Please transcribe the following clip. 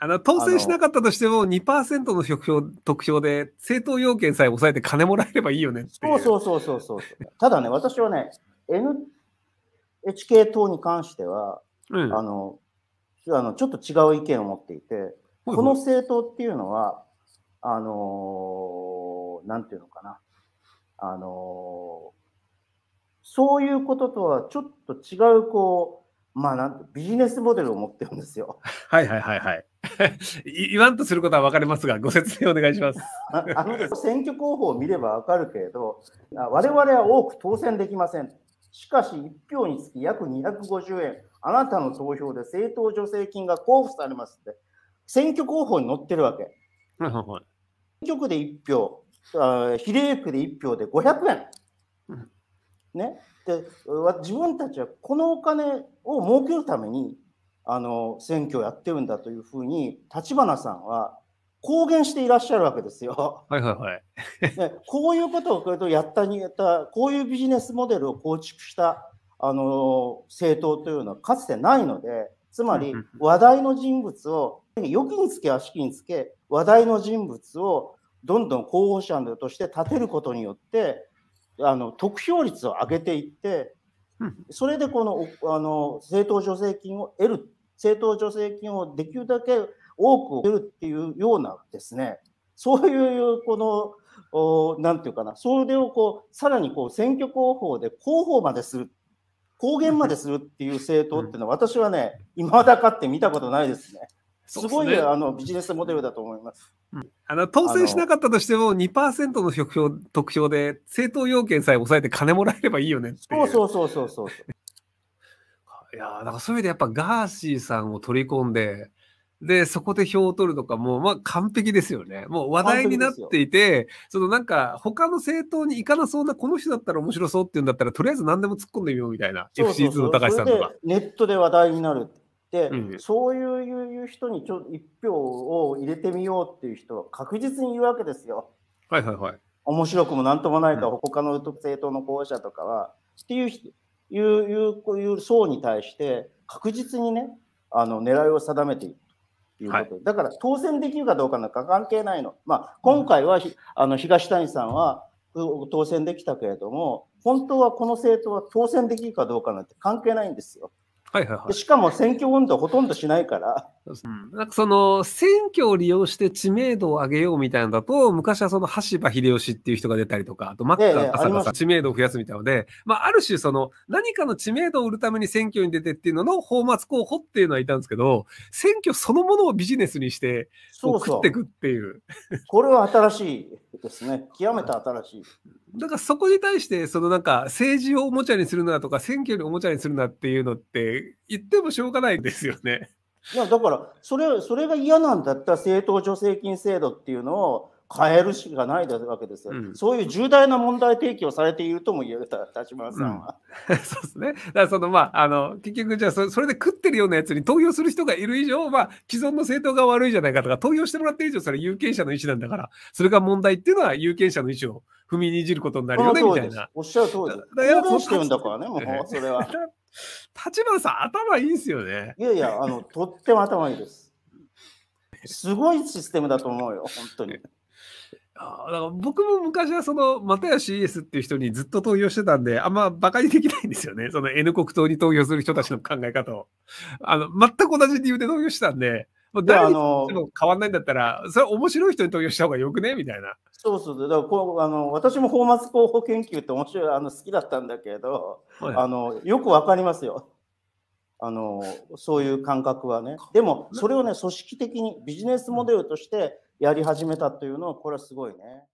あの当選しなかったとしても2%の得票得票で政党要件さえ抑えて金もらえればいいよねそうそうそうそうそう。ただね、私はね、NHK 党に関しては、うん、あのあのちょっと違う意見を持っていて、この政党っていうのは、あのー、なんていうのかな、あのー、そういうこととはちょっと違う、こう、まあなん、ビジネスモデルを持ってるんですよ。はいはいはいはい。言わんとすることは分かりますが、ご説明お願いします。ああの選挙候補を見れば分かるけれど、我々は多く当選できません。しかし、1票につき約250円、あなたの投票で政党助成金が交付されますって、選挙候補に載ってるわけ。選挙区で1票、比例区で1票で500円。ね、で自分たちはこのお金を儲けるためにあの選挙をやってるんだというふうに立花さんは公言していらっしゃるわけですよ。はいはいはい。こういうことをこれとやったにやったこういうビジネスモデルを構築したあの政党というのはかつてないのでつまり話題の人物を良きにつけ悪しきにつけ話題の人物をどんどん候補者として立てることによってあの得票率を上げていってそれでこのあの政党助成金を得る政党助成金をできるだけ多く出るっていうようなですね、そういうこの、んていうかな、それをこうさらにこう選挙候報で広報までする、公言までするっていう政党っていうのは、私はね、いまだかって見たことないですね。すごい、ね、あのビジネスモデルだと思います。うん、あの当選しなかったとしても2%の得票得票で政党要件さえ抑えて金もらえればいいよねそうそうそうそうそう。いやだからそういう意味でやっぱガーシーさんを取り込んで、で、そこで票を取るとかも、まあ完璧ですよね。もう話題になっていて、そのなんか他の政党に行かなそうなこの人だったら面白そうっていうんだったら、とりあえず何でも突っ込んでみようみたいな。FC2 の高橋さんとか。ネットで話題になる。っで、うん、そういう人にちょ一票を入れてみようっていう人は確実にいるわけですよ。はいはいはい。面白くもなんともないと、うん、他の政党の候補者とかは。っていういういういう層に対して確実にねあの狙いを定めているということ、はい、だから当選できるかどうかなんか関係ないの、まあ、今回は、うん、あの東谷さんは当選できたけれども本当はこの政党は当選できるかどうかなんて関係ないんですよ。はいはいはい、しかも選挙運動ほとんどしないから。うん、なんかその選挙を利用して知名度を上げようみたいなのだと、昔はその羽柴秀吉っていう人が出たりとか、あとマッカー朝がさ、知名度を増やすみたいので、まあ、ある種その何かの知名度を売るために選挙に出てっていうのの泡沫候補っていうのはいたんですけど、選挙そのものをビジネスにして、そうっていくっていう。これは新しいですね。極めて新しい。だかかそこに対して、そのなんか政治をおもちゃにするなとか、選挙におもちゃにするなっていうのって言ってもしょうがないですよね。いやだからそれ、それが嫌なんだったら政党助成金制度っていうのを変えるしかないわけですよ、うん、そういう重大な問題提起をされているとも言えた、田島さんは、うん、そうですね。だからそのまああの結局じゃあそれで食ってるようなやつに投票する人がいる以上、まあ、既存の政党が悪いじゃないかとか投票してもらってる以上それ有権者の意思なんだからそれが問題っていうのは有権者の意思を踏みにじることになるよねみたいな。おっしゃる通りです。だからうしてるんだからねもうそれは。立花さん頭いいんですよね。いやいやあのとっても頭いいです。すごいシステムだと思うよ、本当に。あだから僕も昔はその又吉 ES っていう人にずっと投票してたんで、あんま馬鹿にできないんですよね。その N 国党に投票する人たちの考え方を。あの、全く同じ理由で投票してたんで、もう誰にも変わんないんだったら、それ面白い人に投票した方がよくねみたいな。そうそうだからこうあの私も泡沫候補研究って面白いあの好きだったんだけど、はい、あのよくわかりますよ。あのそういう感覚はね。でもそれをね組織的にビジネスモデルとしてやり始めたというのは、これはすごいね。